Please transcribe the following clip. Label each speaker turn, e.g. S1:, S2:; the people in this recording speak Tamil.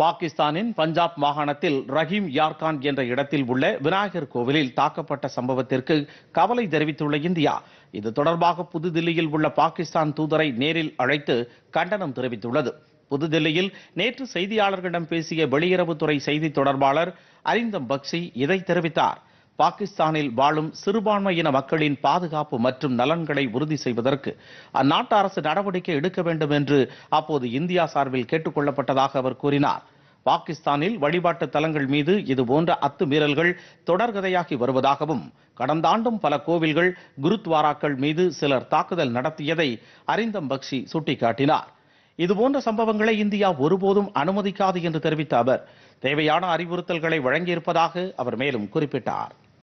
S1: பாகிஸ்தானின் பஞ்சாப் மாகாணத்தில் ரஹீம் யார்கான் என்ற இடத்தில் உள்ள விநாயகர் கோவிலில் தாக்கப்பட்ட சம்பவத்திற்கு கவலை தெரிவித்துள்ள இந்தியா இது தொடர்பாக புதுதில்லியில் உள்ள பாகிஸ்தான் தூதரை நேரில் அழைத்து கண்டனம் தெரிவித்துள்ளது புதுதில்லியில் நேற்று செய்தியாளர்களிடம் பேசிய வெளியுறவுத்துறை செய்தி தொடர்பாளர் அரிந்தம் பக்சி இதை தெரிவித்தார் பாகிஸ்தானில் வாழும் சிறுபான்மையின மக்களின் பாதுகாப்பு மற்றும் நலன்களை உறுதி செய்வதற்கு அந்நாட்டு அரசு நடவடிக்கை எடுக்க வேண்டும் என்று அப்போது இந்தியா சார்பில் கேட்டுக்கொள்ளப்பட்டதாக அவர் கூறினார் பாகிஸ்தானில் வழிபாட்டு தலங்கள் மீது இதுபோன்ற அத்துமீறல்கள் தொடர்கதையாகி வருவதாகவும் கடந்த ஆண்டும் பல கோவில்கள் குருத்வாராக்கள் மீது சிலர் தாக்குதல் நடத்தியதை அரிந்தம் பக்ஷி சுட்டிக்காட்டினார் இதுபோன்ற சம்பவங்களை இந்தியா ஒருபோதும் அனுமதிக்காது என்று தெரிவித்த அவர் தேவையான அறிவுறுத்தல்களை வழங்கியிருப்பதாக அவர் மேலும் குறிப்பிட்டார்